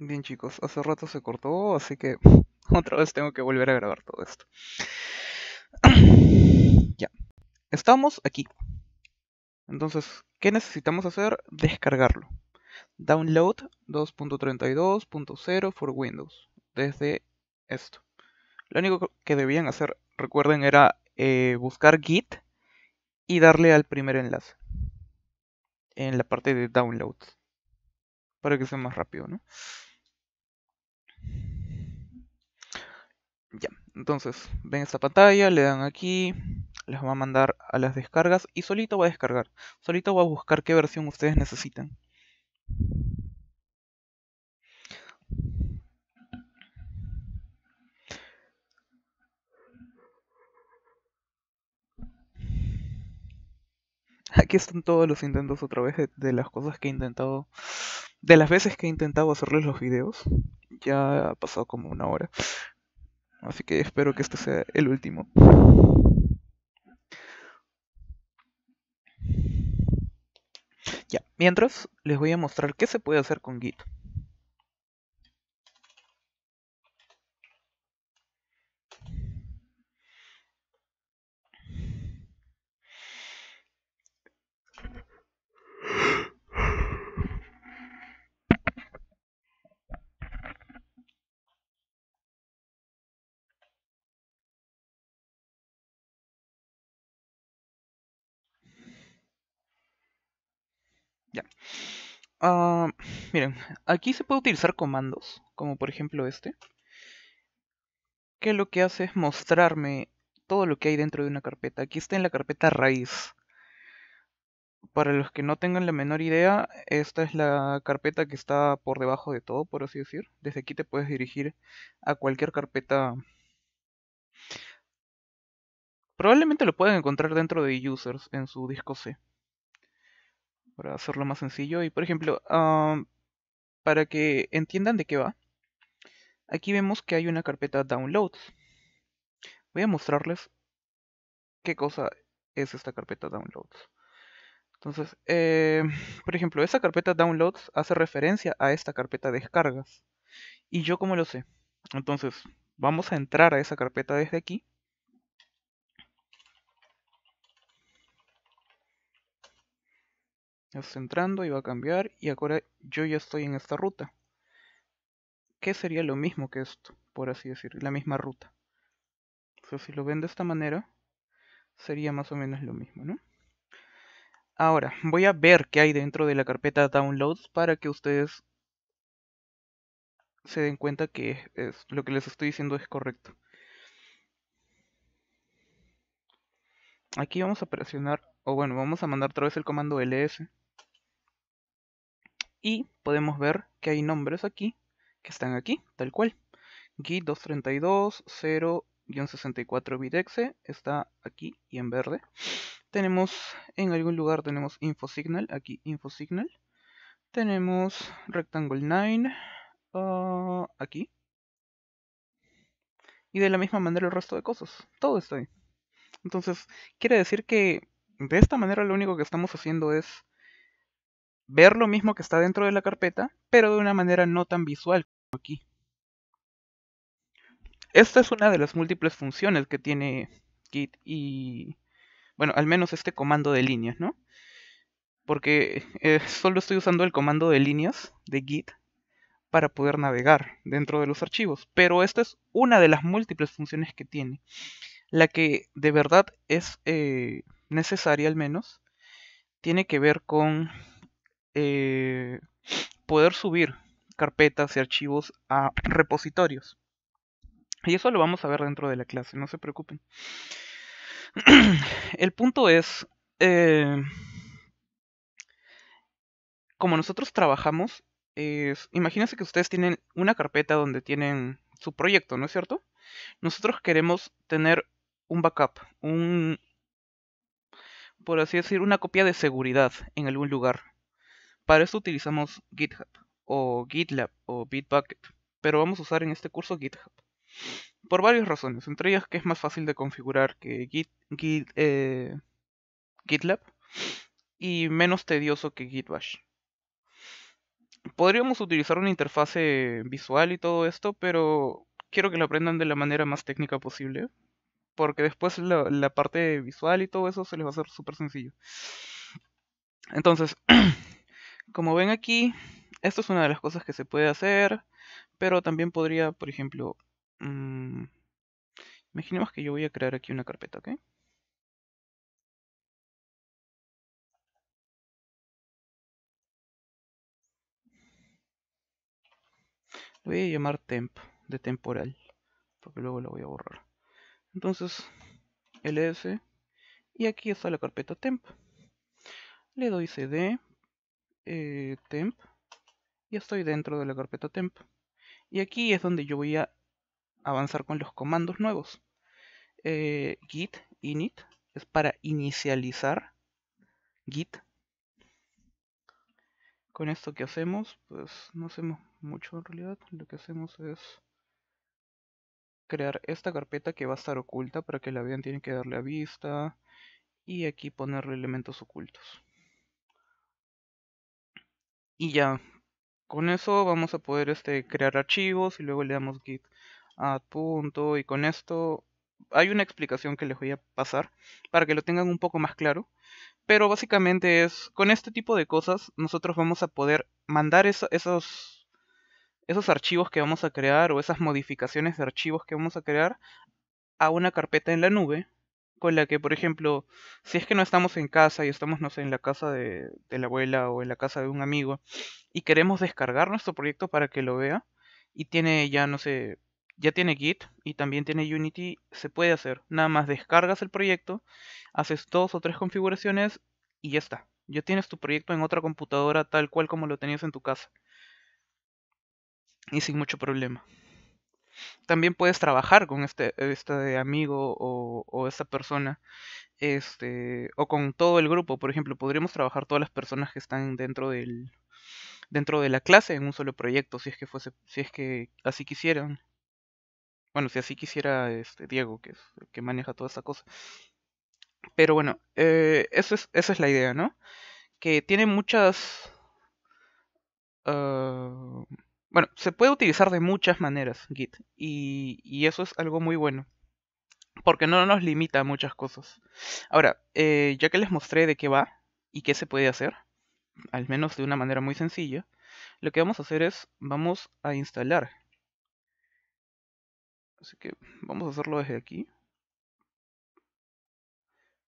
Bien chicos, hace rato se cortó, así que otra vez tengo que volver a grabar todo esto. ya. Estamos aquí. Entonces, ¿qué necesitamos hacer? Descargarlo. Download 2.32.0 for Windows. Desde esto. Lo único que debían hacer, recuerden, era eh, buscar Git y darle al primer enlace. En la parte de downloads. Para que sea más rápido, ¿no? Ya, entonces ven esta pantalla, le dan aquí, les va a mandar a las descargas y solito va a descargar. Solito va a buscar qué versión ustedes necesitan. Aquí están todos los intentos otra vez de, de las cosas que he intentado, de las veces que he intentado hacerles los videos. Ya ha pasado como una hora. Así que espero que este sea el último. Ya, mientras les voy a mostrar qué se puede hacer con Git. Ya. Ah, miren, aquí se puede utilizar comandos, como por ejemplo este, que lo que hace es mostrarme todo lo que hay dentro de una carpeta. Aquí está en la carpeta raíz. Para los que no tengan la menor idea, esta es la carpeta que está por debajo de todo, por así decir. Desde aquí te puedes dirigir a cualquier carpeta. Probablemente lo pueden encontrar dentro de users en su disco C para hacerlo más sencillo. Y por ejemplo, para que entiendan de qué va, aquí vemos que hay una carpeta downloads. Voy a mostrarles qué cosa es esta carpeta downloads. Entonces, eh, por ejemplo, esa carpeta downloads hace referencia a esta carpeta descargas. ¿Y yo cómo lo sé? Entonces, vamos a entrar a esa carpeta desde aquí. está entrando y va a cambiar y ahora yo ya estoy en esta ruta que sería lo mismo que esto por así decir la misma ruta o si lo ven de esta manera sería más o menos lo mismo ¿no? ahora voy a ver qué hay dentro de la carpeta downloads para que ustedes se den cuenta que es, lo que les estoy diciendo es correcto aquí vamos a presionar o bueno, vamos a mandar otra vez el comando ls. Y podemos ver que hay nombres aquí, que están aquí, tal cual. Git 2320 64 bidexe está aquí y en verde. Tenemos, en algún lugar tenemos info signal aquí info signal Tenemos rectangle 9, ah, aquí. Y de la misma manera el resto de cosas, todo está ahí. Entonces, quiere decir que de esta manera lo único que estamos haciendo es ver lo mismo que está dentro de la carpeta, pero de una manera no tan visual como aquí. Esta es una de las múltiples funciones que tiene Git y, bueno, al menos este comando de líneas, ¿no? Porque eh, solo estoy usando el comando de líneas de Git para poder navegar dentro de los archivos, pero esta es una de las múltiples funciones que tiene, la que de verdad es... Eh, necesaria al menos, tiene que ver con eh, poder subir carpetas y archivos a repositorios. Y eso lo vamos a ver dentro de la clase, no se preocupen. El punto es, eh, como nosotros trabajamos, imagínense que ustedes tienen una carpeta donde tienen su proyecto, ¿no es cierto? Nosotros queremos tener un backup, un, por así decir, una copia de seguridad en algún lugar. Para esto utilizamos GitHub o GitLab o Bitbucket, pero vamos a usar en este curso GitHub. Por varias razones, entre ellas que es más fácil de configurar que Git, Git, eh, GitLab y menos tedioso que GitBash. Podríamos utilizar una interfase visual y todo esto, pero quiero que lo aprendan de la manera más técnica posible, porque después la, parte visual y todo eso se les va a hacer súper sencillo. Entonces, como ven aquí, esto es una de las cosas que se puede hacer, pero también podría, por ejemplo, mm, imaginemos que yo voy a crear aquí una carpeta, ¿ok? voy a llamar temp, de temporal, porque luego lo voy a borrar. Entonces, ls, y aquí está la carpeta temp. Le doy cd, eh, temp, y estoy dentro de la carpeta temp. Y aquí es donde yo voy a avanzar con los comandos nuevos. Eh, git init es para inicializar git. Con esto que hacemos, pues no hacemos mucho en realidad. Lo que hacemos es crear esta carpeta que va a estar oculta para que la vean tienen que darle a vista y aquí ponerle elementos ocultos y ya con eso vamos a poder este, crear archivos y luego le damos git add punto y con esto hay una explicación que les voy a pasar para que lo tengan un poco más claro pero básicamente es con este tipo de cosas nosotros vamos a poder mandar esos esos archivos que vamos a crear o esas modificaciones de archivos que vamos a crear a una carpeta en la nube con la que, por ejemplo, si es que no estamos en casa y estamos, no sé, en la casa de, la abuela o en la casa de un amigo y queremos descargar nuestro proyecto para que lo vea y tiene ya, no sé, ya tiene Git y también tiene Unity, se puede hacer. Nada más descargas el proyecto, haces dos o tres configuraciones y ya está. Ya tienes tu proyecto en otra computadora tal cual como lo tenías en tu casa y sin mucho problema. También puedes trabajar con este, este amigo o, o esta persona este, o con todo el grupo. Por ejemplo, podríamos trabajar todas las personas que están dentro del dentro de la clase en un solo proyecto, si es que fuese, si es que así quisieran. Bueno, si así quisiera este, Diego, que es que maneja toda esta cosa. Pero bueno, eh, eso es, esa es la idea, ¿no? Que tiene muchas. Ah, bueno, se puede utilizar de muchas maneras Git y, eso es algo muy bueno porque no nos limita a muchas cosas. Ahora, eh, ya que les mostré de qué va y qué se puede hacer, al menos de una manera muy sencilla, lo que vamos a hacer es, vamos a instalar. Así que vamos a hacerlo desde aquí.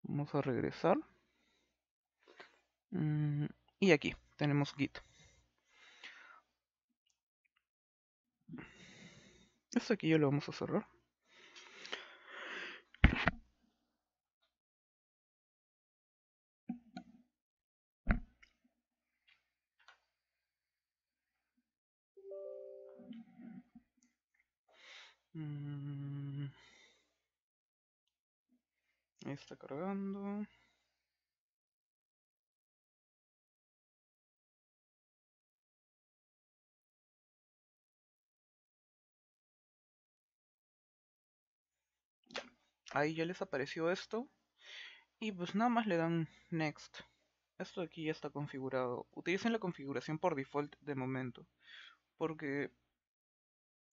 Vamos a regresar. Mm, y aquí tenemos Git. Esto aquí ya lo vamos a cerrar. Mm. Ahí está cargando. ahí ya les apareció esto y pues nada más le dan next esto de aquí ya está configurado utilicen la configuración por default de momento porque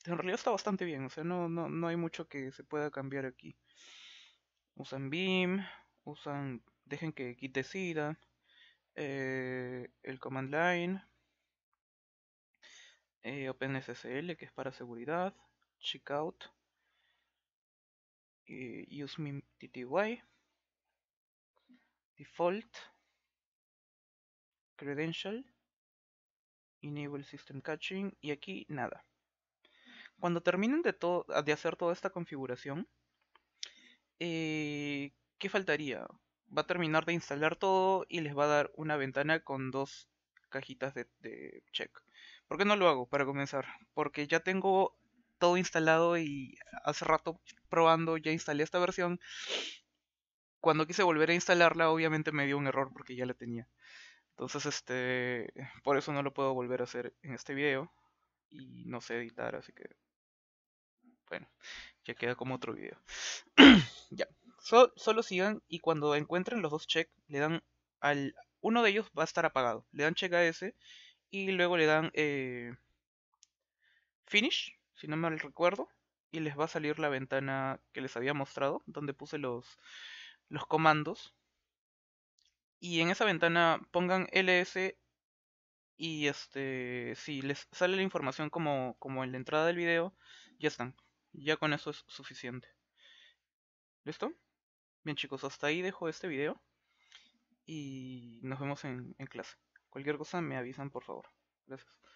en realidad está bastante bien o sea no, no, hay mucho que se pueda cambiar aquí usan beam usan dejen que git decida eh, el command line eh, OpenSSL que es para seguridad checkout eh, use default credential enable system caching y aquí nada cuando terminen de, ah, de hacer toda esta configuración eh, ¿qué faltaría? va a terminar de instalar todo y les va a dar una ventana con dos cajitas de, de check ¿por qué no lo hago para comenzar? porque ya tengo todo instalado y hace rato probando ya instalé esta versión. Cuando quise volver a instalarla, obviamente me dio un error porque ya la tenía. Entonces, este, por eso no lo puedo volver a hacer en este video. Y no sé editar, así que... Bueno, ya queda como otro video. ya. solo sigan y cuando encuentren los dos check, le dan al... Uno de ellos va a estar apagado. Le dan check a ese y luego le dan eh, finish si no me recuerdo, y les va a salir la ventana que les había mostrado, donde puse los, los comandos. Y en esa ventana pongan ls y este si les sale la información como, como en la entrada del video, ya están. Ya con eso es suficiente. ¿Listo? Bien chicos, hasta ahí dejo este video. Y nos vemos en clase. Cualquier cosa me avisan por favor. Gracias.